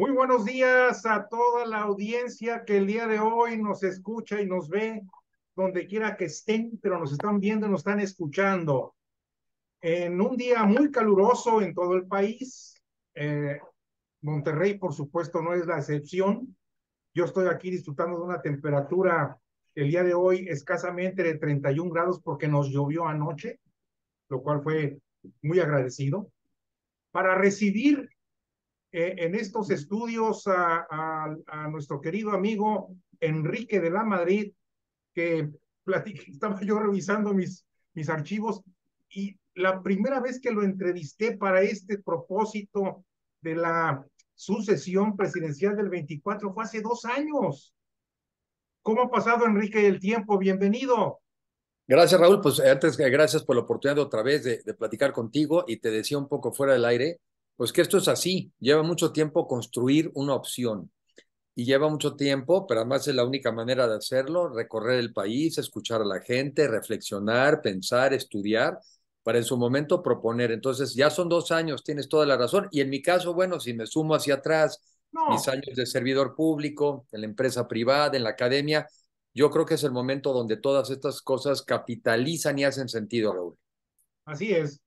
Muy buenos días a toda la audiencia que el día de hoy nos escucha y nos ve, donde quiera que estén, pero nos están viendo y nos están escuchando. En un día muy caluroso en todo el país, eh, Monterrey, por supuesto, no es la excepción. Yo estoy aquí disfrutando de una temperatura el día de hoy escasamente de 31 grados porque nos llovió anoche, lo cual fue muy agradecido. Para recibir eh, en estos estudios a, a, nuestro querido amigo Enrique de la Madrid, que estaba yo revisando mis, mis archivos y la primera vez que lo entrevisté para este propósito de la sucesión presidencial del 24 fue hace dos años. ¿Cómo ha pasado, Enrique, el tiempo? Bienvenido. Gracias, Raúl. Pues antes, gracias por la oportunidad otra vez de, de platicar contigo y te decía un poco fuera del aire pues que esto es así, lleva mucho tiempo construir una opción y lleva mucho tiempo, pero además es la única manera de hacerlo, recorrer el país, escuchar a la gente, reflexionar, pensar, estudiar, para en su momento proponer. Entonces, ya son dos años, tienes toda la razón. Y en mi caso, bueno, si me sumo hacia atrás, mis años de servidor público, en la empresa privada, en la academia, yo creo que es el momento donde todas estas cosas capitalizan y hacen sentido, Raúl. Así es.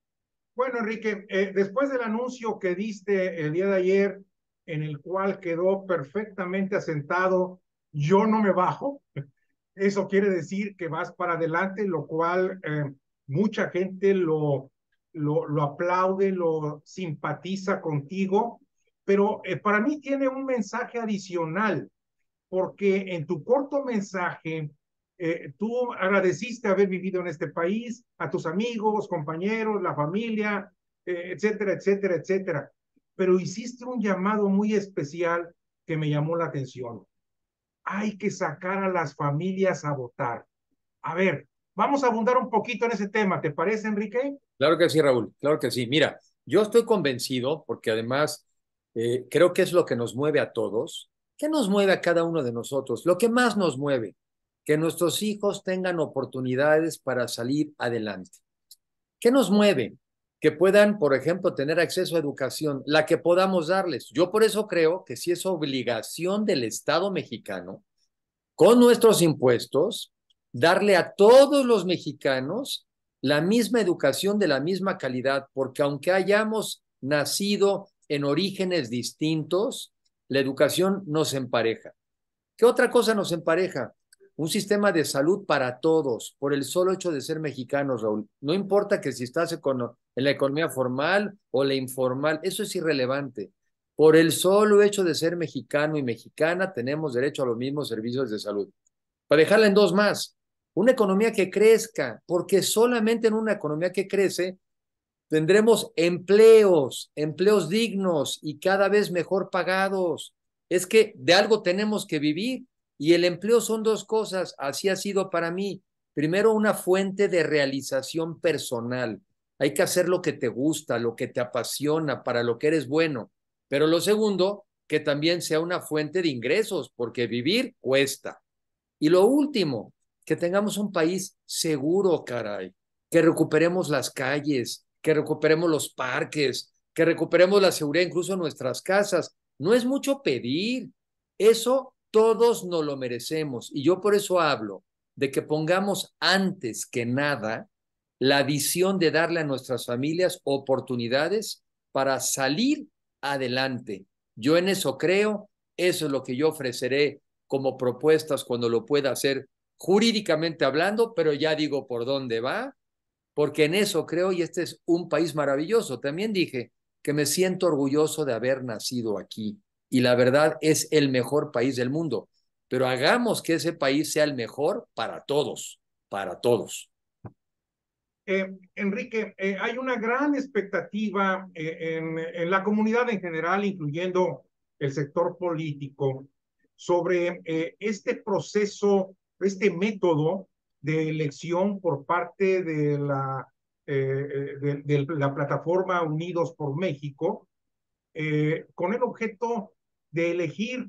Bueno, Enrique, eh, después del anuncio que diste el día de ayer, en el cual quedó perfectamente asentado, yo no me bajo, eso quiere decir que vas para adelante, lo cual eh, mucha gente lo, lo, aplaude, lo simpatiza contigo, pero eh, para mí tiene un mensaje adicional, porque en tu corto mensaje eh, tú agradeciste haber vivido en este país, a tus amigos, compañeros, la familia, eh, etcétera, etcétera, etcétera. Pero hiciste un llamado muy especial que me llamó la atención. Hay que sacar a las familias a votar. A ver, vamos a abundar un poquito en ese tema, ¿te parece, Enrique? Claro que sí, Raúl, claro que sí. Mira, yo estoy convencido, porque además eh, creo que es lo que nos mueve a todos. ¿Qué nos mueve a cada uno de nosotros? Lo que más nos mueve que nuestros hijos tengan oportunidades para salir adelante. ¿Qué nos mueve? Que puedan, por ejemplo, tener acceso a educación, la que podamos darles. Yo por eso creo que si es obligación del Estado mexicano, con nuestros impuestos, darle a todos los mexicanos la misma educación de la misma calidad, porque aunque hayamos nacido en orígenes distintos, la educación nos empareja. ¿Qué otra cosa nos empareja? un sistema de salud para todos, por el solo hecho de ser mexicanos, Raúl. No importa que si estás en la economía formal o la informal, eso es irrelevante. Por el solo hecho de ser mexicano y mexicana, tenemos derecho a los mismos servicios de salud. Para dejarla en dos más, una economía que crezca, porque solamente en una economía que crece tendremos empleos, empleos dignos y cada vez mejor pagados. Es que de algo tenemos que vivir y el empleo son dos cosas, así ha sido para mí. Primero, una fuente de realización personal. Hay que hacer lo que te gusta, lo que te apasiona, para lo que eres bueno. Pero lo segundo, que también sea una fuente de ingresos, porque vivir cuesta. Y lo último, que tengamos un país seguro, caray, que recuperemos las calles, que recuperemos los parques, que recuperemos la seguridad incluso nuestras casas. No es mucho pedir. Eso todos nos lo merecemos. Y yo por eso hablo de que pongamos antes que nada la visión de darle a nuestras familias oportunidades para salir adelante. Yo en eso creo, eso es lo que yo ofreceré como propuestas cuando lo pueda hacer jurídicamente hablando, pero ya digo por dónde va, porque en eso creo y este es un país maravilloso. También dije que me siento orgulloso de haber nacido aquí y la verdad es el mejor país del mundo. Pero hagamos que ese país sea el mejor para todos, para todos. Eh, Enrique, eh, hay una gran expectativa eh, en, la comunidad en general, incluyendo el sector político, sobre este proceso, este método de elección por parte de la, de la plataforma Unidos por México, eh, con el objeto de elegir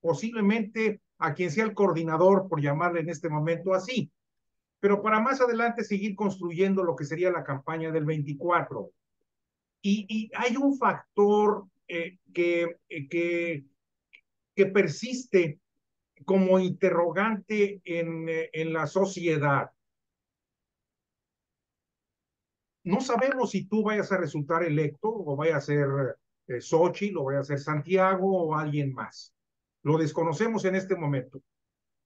posiblemente a quien sea el coordinador, por llamarle en este momento así, pero para más adelante seguir construyendo lo que sería la campaña del 24. Y, hay un factor eh, que, eh, que, que persiste como interrogante en, en la sociedad. No sabemos si tú vayas a resultar electo o vayas a ser Sochi, eh, lo voy a hacer Santiago o alguien más. Lo desconocemos en este momento.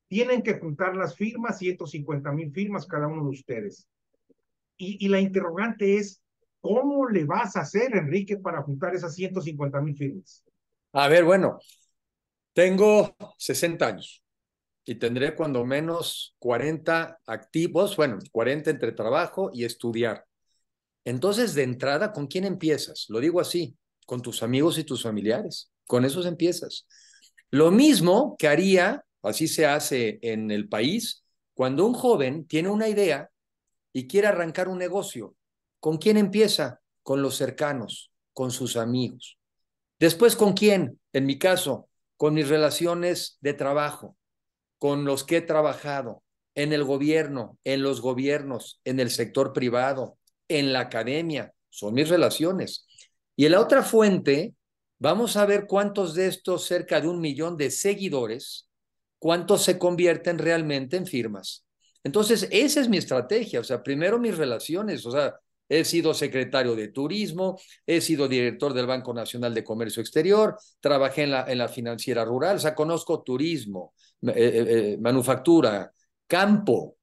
Tienen que juntar las firmas, 150 mil firmas cada uno de ustedes. Y, y, la interrogante es, ¿cómo le vas a hacer, Enrique, para juntar esas 150 mil firmas? A ver, bueno, tengo 60 años y tendré cuando menos 40 activos, bueno, 40 entre trabajo y estudiar. Entonces, de entrada, ¿con quién empiezas? Lo digo así, con tus amigos y tus familiares. Con esos empiezas. Lo mismo que haría, así se hace en el país, cuando un joven tiene una idea y quiere arrancar un negocio. ¿Con quién empieza? Con los cercanos, con sus amigos. Después, ¿con quién? En mi caso, con mis relaciones de trabajo, con los que he trabajado, en el gobierno, en los gobiernos, en el sector privado, en la academia. Son mis relaciones. Y en la otra fuente, vamos a ver cuántos de estos cerca de un millón de seguidores, cuántos se convierten realmente en firmas. Entonces, esa es mi estrategia, o sea, primero mis relaciones, o sea, he sido secretario de Turismo, he sido director del Banco Nacional de Comercio Exterior, trabajé en la, en la financiera rural, o sea, conozco turismo, eh, eh, eh, manufactura, campo,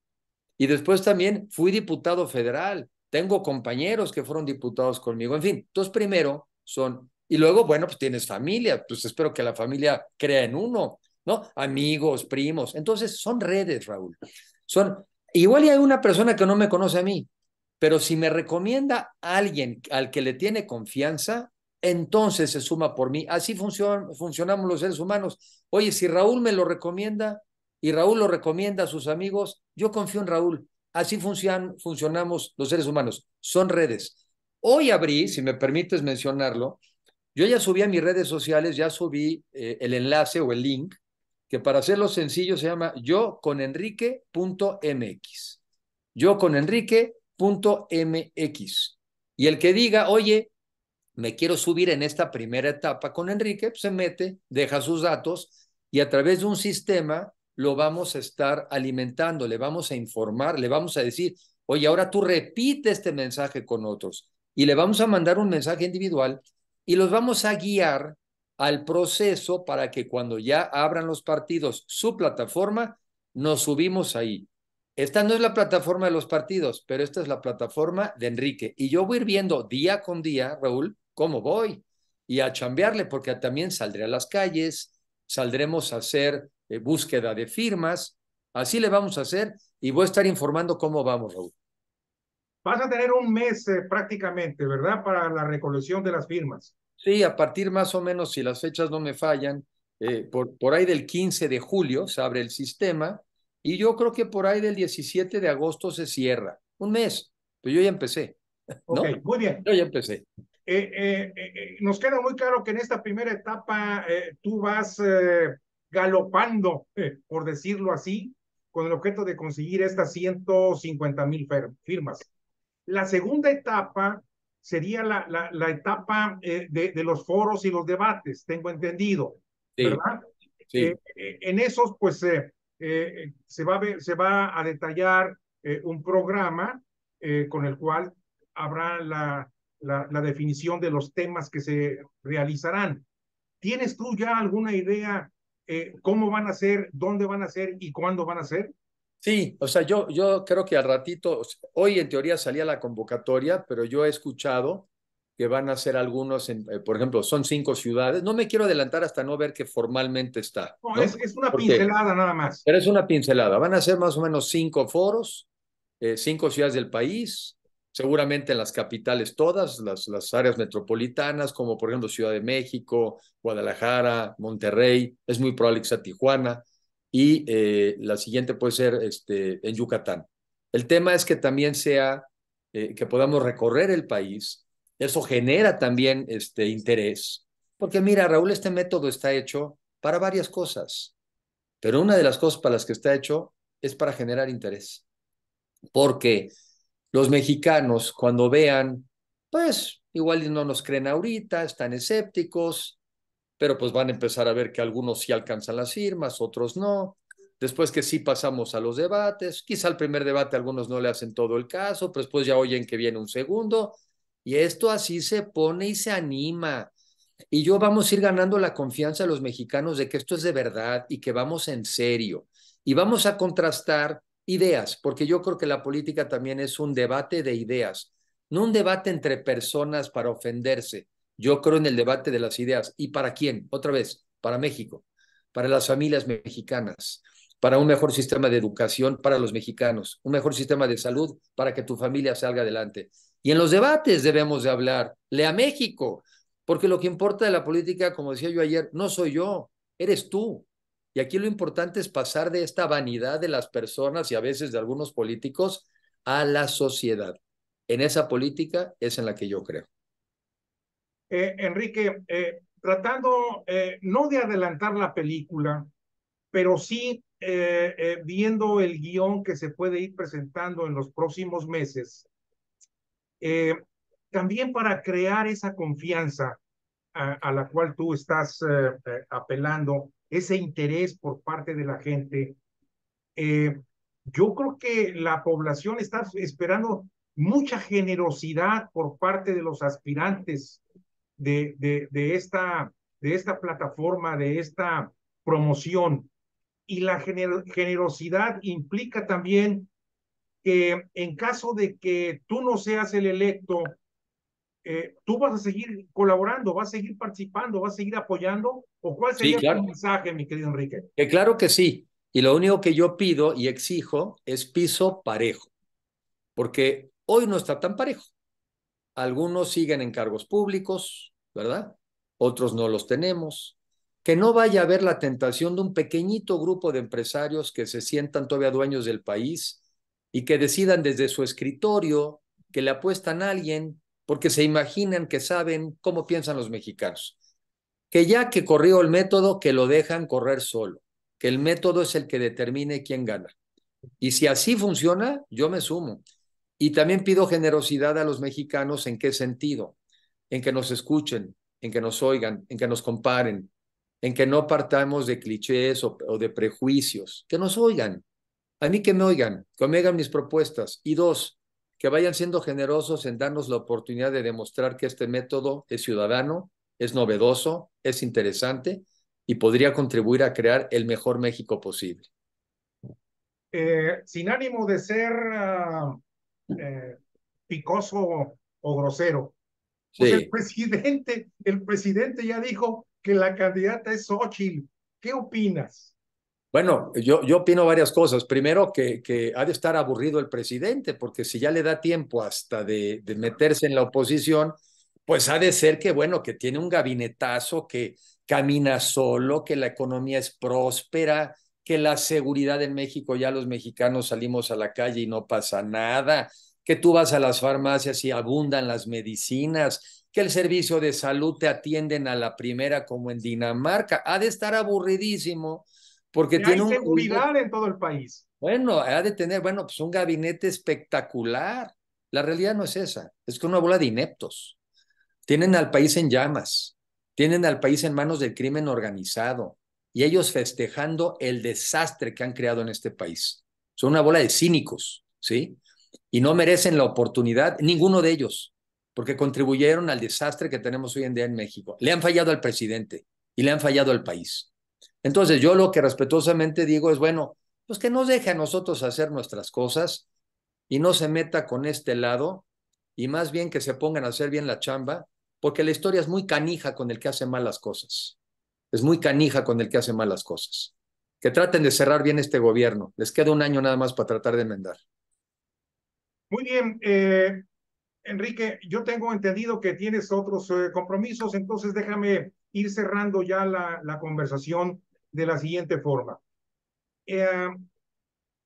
y después también fui diputado federal, tengo compañeros que fueron diputados conmigo. En fin, entonces primero son, y luego, bueno, pues tienes familia, pues espero que la familia crea en uno, ¿no? Amigos, primos. Entonces son redes, Raúl. Son, igual y hay una persona que no me conoce a mí, pero si me recomienda alguien al que le tiene confianza, entonces se suma por mí. Así funcionan, funcionamos los seres humanos. Oye, si Raúl me lo recomienda y Raúl lo recomienda a sus amigos, yo confío en Raúl. Así funcionamos los seres humanos. Son redes. Hoy abrí, si me permites mencionarlo, yo ya subí a mis redes sociales, ya subí eh, el enlace o el link, que para hacerlo sencillo se llama yo con Yo con Y el que diga, oye, me quiero subir en esta primera etapa con Enrique, pues se mete, deja sus datos y a través de un sistema lo vamos a estar alimentando, le vamos a informar, le vamos a decir, oye, ahora tú repite este mensaje con otros y le vamos a mandar un mensaje individual y los vamos a guiar al proceso para que cuando ya abran los partidos su plataforma, nos subimos ahí. Esta no es la plataforma de los partidos, pero esta es la plataforma de Enrique. Y yo voy a ir viendo día con día, Raúl, cómo voy y a chambearle, porque también saldré a las calles, saldremos a hacer eh, búsqueda de firmas. Así le vamos a hacer y voy a estar informando cómo vamos, Raúl. Vas a tener un mes eh, prácticamente, ¿verdad? Para la recolección de las firmas. Sí, a partir más o menos, si las fechas no me fallan, eh, por, por ahí del 15 de julio se abre el sistema y yo creo que por ahí del 17 de agosto se cierra. Un mes, pero yo ya empecé. ¿no? Ok, muy bien. Yo ya empecé. nos queda muy claro que en esta primera etapa tú vas galopando, eh, por decirlo así, con el objeto de conseguir estas 150 mil firmas. La segunda etapa sería la, la, etapa eh, de, los foros y los debates, tengo entendido, ¿verdad? Eh, en esos, pues, se, va a se va a detallar un programa con el cual habrá la, la, la definición de los temas que se realizarán. ¿Tienes tú ya alguna idea eh, cómo van a ser, dónde van a ser y cuándo van a ser? Sí, o sea, yo, yo creo que al ratito, hoy en teoría salía la convocatoria, pero yo he escuchado que van a ser algunos, en, eh, por ejemplo, son cinco ciudades. No me quiero adelantar hasta no ver que formalmente está. No, Es, es, una pincelada nada más. Pero es una pincelada. Van a ser más o menos cinco foros, eh, cinco ciudades del país, seguramente en las capitales, todas las, las áreas metropolitanas, como por ejemplo Ciudad de México, Guadalajara, Monterrey, es muy probable que sea Tijuana, y eh, la siguiente puede ser este, en Yucatán. El tema es que también sea, eh, que podamos recorrer el país, eso genera también este interés, porque mira, Raúl, este método está hecho para varias cosas, pero una de las cosas para las que está hecho es para generar interés, porque los mexicanos cuando vean, pues igual no nos creen ahorita, están escépticos, pero pues van a empezar a ver que algunos sí alcanzan las firmas, otros no. Después que sí pasamos a los debates, quizá al primer debate algunos no le hacen todo el caso, pero después ya oyen que viene un segundo, y esto así se pone y se anima. Y yo vamos a ir ganando la confianza de los mexicanos de que esto es de verdad y que vamos en serio. Y vamos a contrastar ideas, porque yo creo que la política también es un debate de ideas, no un debate entre personas para ofenderse. Yo creo en el debate de las ideas. ¿Y para quién? Otra vez, para México, para las familias mexicanas, para un mejor sistema de educación para los mexicanos, un mejor sistema de salud para que tu familia salga adelante. Y en los debates debemos de hablar, le a México, porque lo que importa de la política, como decía yo ayer, no soy yo, eres tú. Y aquí lo importante es pasar de esta vanidad de las personas y a veces de algunos políticos a la sociedad. En esa política es en la que yo creo. Eh, Enrique, eh, tratando eh, no de adelantar la película, pero sí viendo el guión que se puede ir presentando en los próximos meses, también para crear esa confianza a la cual tú estás apelando ese interés por parte de la gente. Eh, yo creo que la población está esperando mucha generosidad por parte de los aspirantes de, de, de, esta, de esta plataforma, de esta promoción. Y la generosidad implica también que en caso de que tú no seas el electo, eh, tú vas a seguir colaborando, vas a seguir participando, vas a seguir apoyando? ¿O cuál sería tu mensaje, mi querido Enrique? Que eh, claro que sí. Y lo único que yo pido y exijo es piso parejo, porque hoy no está tan parejo. Algunos siguen en cargos públicos, ¿verdad? Otros no los tenemos. Que no vaya a haber la tentación de un pequeñito grupo de empresarios que se sientan todavía dueños del país y que decidan desde su escritorio que le apuestan a alguien porque se imaginan que saben cómo piensan los mexicanos. Que ya que corrió el método, que lo dejan correr solo, que el método es el que determine quién gana. Y si así funciona, yo me sumo. Y también pido generosidad a los mexicanos en qué sentido, en que nos escuchen, en que nos oigan, en que nos comparen, en que no partamos de clichés o, de prejuicios, que nos oigan, a mí que me oigan, que me hagan mis propuestas. Y dos, que vayan siendo generosos en darnos la oportunidad de demostrar que este método es ciudadano, es novedoso, es interesante y podría contribuir a crear el mejor México posible. Eh, sin ánimo de ser ah, eh, picoso o grosero, pues el presidente, el presidente ya dijo que la candidata es Xochitl. ¿Qué opinas? Bueno, yo, opino varias cosas. Primero, que, ha de estar aburrido el presidente, porque si ya le da tiempo hasta de, de, meterse en la oposición, pues ha de ser que, bueno, que tiene un gabinetazo, que camina solo, que la economía es próspera, que la seguridad en México, ya los mexicanos salimos a la calle y no pasa nada, que tú vas a las farmacias y abundan las medicinas, que el servicio de salud te atienden a la primera como en Dinamarca. Ha de estar aburridísimo hay seguridad en todo el país. Bueno, ha de tener, bueno, pues un gabinete espectacular. La realidad no es esa, es que una bola de ineptos. Tienen al país en llamas, tienen al país en manos del crimen organizado y ellos festejando el desastre que han creado en este país. Son una bola de cínicos, ¿sí? Y no merecen la oportunidad, ninguno de ellos, porque contribuyeron al desastre que tenemos hoy en día en México. Le han fallado al presidente y le han fallado al país. Entonces yo lo que respetuosamente digo es, bueno, pues que nos deje a nosotros hacer nuestras cosas y no se meta con este lado y más bien que se pongan a hacer bien la chamba, porque la historia es muy canija con el que hace malas cosas. Es muy canija con el que hace malas cosas. Que traten de cerrar bien este gobierno. Les queda un año nada más para tratar de enmendar. Muy bien. Eh, Enrique, yo tengo entendido que tienes otros eh, compromisos, entonces déjame ir cerrando ya la conversación de la siguiente forma. Em,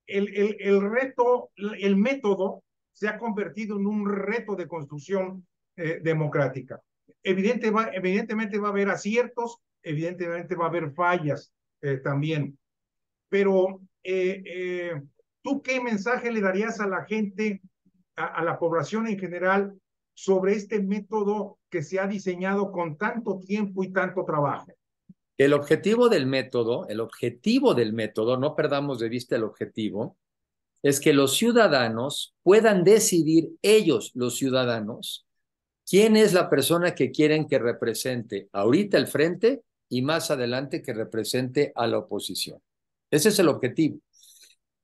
el, el, reto, el método se ha convertido en un reto de construcción eh, democrática. evidentemente va a haber aciertos, evidentemente va a haber fallas eh, también, pero eh, ¿tú qué mensaje le darías a la gente, a, la población en general, sobre este método que se ha diseñado con tanto tiempo y tanto trabajo? el objetivo del método, el objetivo del método, no perdamos de vista el objetivo, es que los ciudadanos puedan decidir ellos, los ciudadanos, quién es la persona que quieren que represente ahorita el frente y más adelante que represente a la oposición. Ese es el objetivo.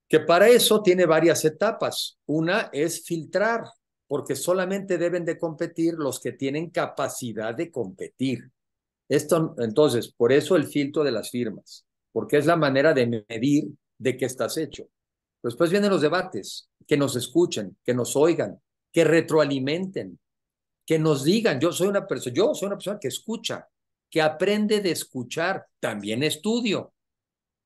Que para eso tiene varias etapas. Una es filtrar, porque solamente deben de competir los que tienen capacidad de competir. Esto, entonces, por eso el filtro de las firmas, porque es la manera de medir de qué estás hecho. Después vienen los debates, que nos escuchen, que nos oigan, que retroalimenten, que nos digan, yo soy una persona, yo soy una persona que escucha, que aprende de escuchar, también estudio.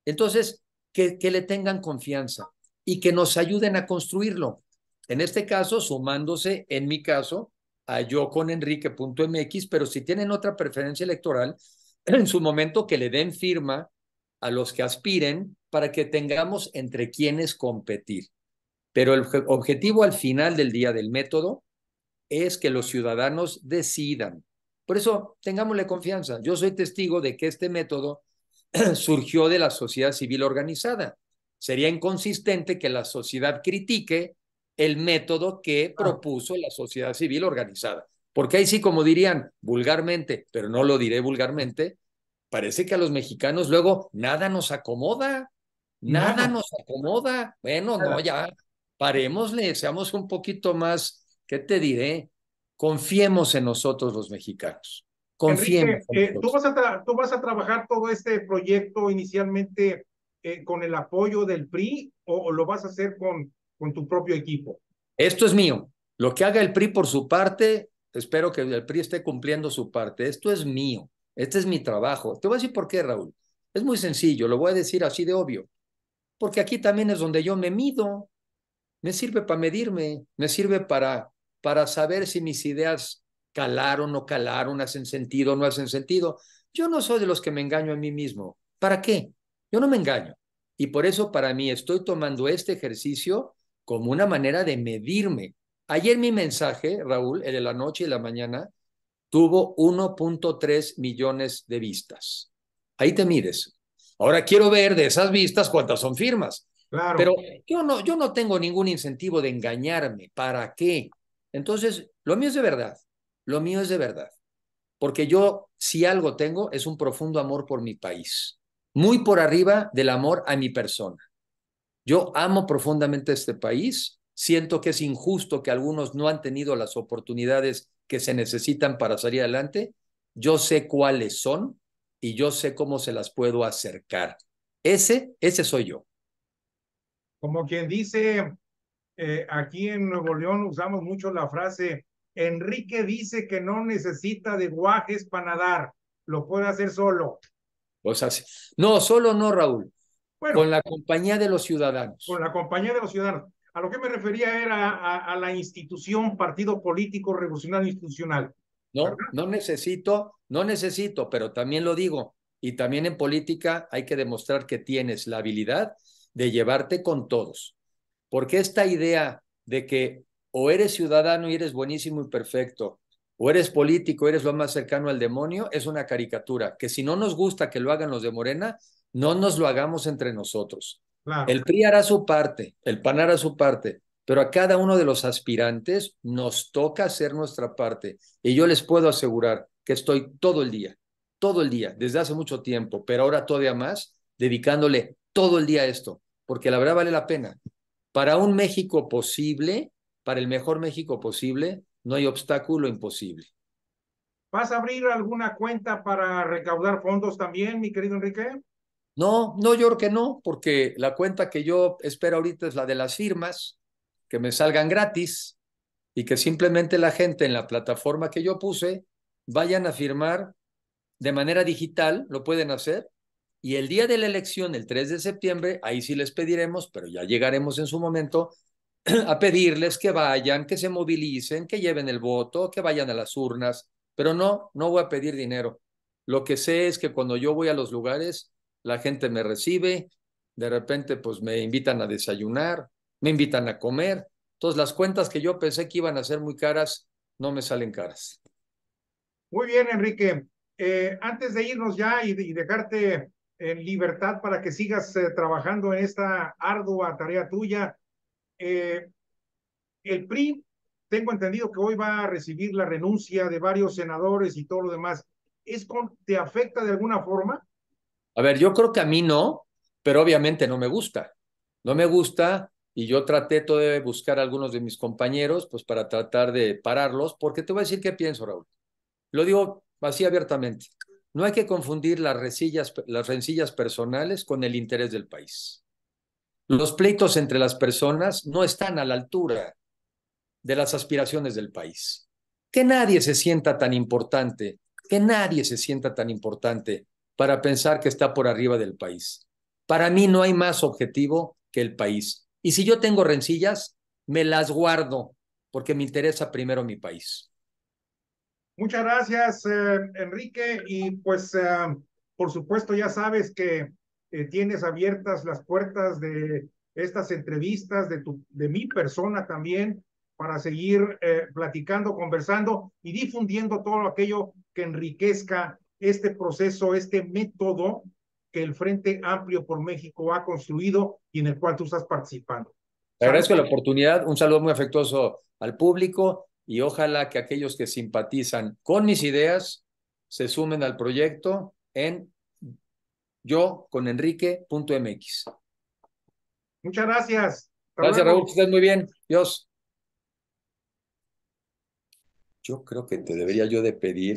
Entonces, que, que le tengan confianza y que nos ayuden a construirlo. En este caso, sumándose, en mi caso, a yo con Enrique.mx, pero si tienen otra preferencia electoral, en su momento que le den firma a los que aspiren para que tengamos entre quienes competir. Pero el objetivo al final del día del método es que los ciudadanos decidan. Por eso, tengámosle confianza. Yo soy testigo de que este método surgió de la sociedad civil organizada. Sería inconsistente que la sociedad critique el método que ah. propuso la sociedad civil organizada. Porque ahí sí, como dirían vulgarmente, pero no lo diré vulgarmente, parece que a los mexicanos luego nada nos acomoda, nada, nos acomoda. Bueno, no, ya parémosle, seamos un poquito más, ¿qué te diré? Confiemos en nosotros los mexicanos. Confiemos. Eh, tú, vas a tú vas a trabajar todo este proyecto inicialmente eh, con el apoyo del PRI o lo vas a hacer con con tu propio equipo. Esto es mío. Lo que haga el PRI por su parte, espero que el PRI esté cumpliendo su parte. Esto es mío. Este es mi trabajo. Te voy a decir por qué, Raúl. Es muy sencillo, lo voy a decir así de obvio. Porque aquí también es donde yo me mido. Me sirve para medirme, me sirve para, para saber si mis ideas calaron o calaron, hacen sentido o no hacen sentido. Yo no soy de los que me engaño a mí mismo. ¿Para qué? Yo no me engaño. Y por eso para mí estoy tomando este ejercicio como una manera de medirme. Ayer mi mensaje, Raúl, el de la noche y la mañana, tuvo 1.3 millones de vistas. Ahí te mides. Ahora quiero ver de esas vistas cuántas son firmas. Pero yo no, yo no tengo ningún incentivo de engañarme. ¿Para qué? Entonces, lo mío es de verdad. Lo mío es de verdad. Porque yo, si algo tengo, es un profundo amor por mi país. Muy por arriba del amor a mi persona. Yo amo profundamente este país, siento que es injusto que algunos no han tenido las oportunidades que se necesitan para salir adelante. Yo sé cuáles son y yo sé cómo se las puedo acercar. Ese, ese soy yo. Como quien dice, eh, aquí en Nuevo León usamos mucho la frase, Enrique dice que no necesita de guajes para nadar, lo puede hacer solo. Pues no, solo no, Raúl con la compañía de los ciudadanos. Con la compañía de los ciudadanos. A lo que me refería era a, la institución, partido político, revolucionario institucional. No, no necesito, no necesito, pero también lo digo, y también en política hay que demostrar que tienes la habilidad de llevarte con todos. Porque esta idea de que o eres ciudadano y eres buenísimo y perfecto, o eres político, eres lo más cercano al demonio, es una caricatura, que si no nos gusta que lo hagan los de Morena, no nos lo hagamos entre nosotros. El PRI hará su parte, el PAN hará su parte, pero a cada uno de los aspirantes nos toca hacer nuestra parte. Y yo les puedo asegurar que estoy todo el día, todo el día, desde hace mucho tiempo, pero ahora todavía más, dedicándole todo el día a esto, porque la verdad vale la pena. Para un México posible, para el mejor México posible, no hay obstáculo imposible. ¿Vas a abrir alguna cuenta para recaudar fondos también, mi querido Enrique? No, no, yo creo que no, porque la cuenta que yo espero ahorita es la de las firmas, que me salgan gratis y que simplemente la gente en la plataforma que yo puse vayan a firmar de manera digital, lo pueden hacer. Y el día de la elección, el 3 de septiembre, ahí sí les pediremos, pero ya llegaremos en su momento a pedirles que vayan, que se movilicen, que lleven el voto, que vayan a las urnas, pero no, no voy a pedir dinero. Lo que sé es que cuando yo voy a los lugares, la gente me recibe, de repente pues me invitan a desayunar, me invitan a comer. Todas las cuentas que yo pensé que iban a ser muy caras, no me salen caras. Muy bien, Enrique. Eh, antes de irnos ya y, dejarte en libertad para que sigas eh, trabajando en esta ardua tarea tuya, eh, el PRI, tengo entendido que hoy va a recibir la renuncia de varios senadores y todo lo demás. ¿Es ¿Te afecta de alguna forma? A ver, yo creo que a mí no, pero obviamente no me gusta. No me gusta y yo traté todo de buscar a algunos de mis compañeros, pues para tratar de pararlos, porque te voy a decir qué pienso, Raúl. Lo digo así abiertamente. No hay que confundir las las rencillas personales con el interés del país. Los pleitos entre las personas no están a la altura de las aspiraciones del país. Que nadie se sienta tan importante, que nadie se sienta tan importante para pensar que está por arriba del país. Para mí no hay más objetivo que el país. Y si yo tengo rencillas, me las guardo porque me interesa primero mi país. Muchas gracias, eh, Enrique. Y pues, eh, por supuesto, ya sabes que eh, tienes abiertas las puertas de estas entrevistas, de mi persona también, para seguir platicando, conversando y difundiendo todo aquello que enriquezca este proceso, este método que el Frente Amplio por México ha construido y en el cual tú estás participando. Te agradezco la oportunidad, un saludo muy afectuoso al público y ojalá que aquellos que simpatizan con mis ideas se sumen al proyecto en yo con Muchas gracias. Gracias, Raúl. Que muy bien. Dios. Yo creo que te debería yo de pedir.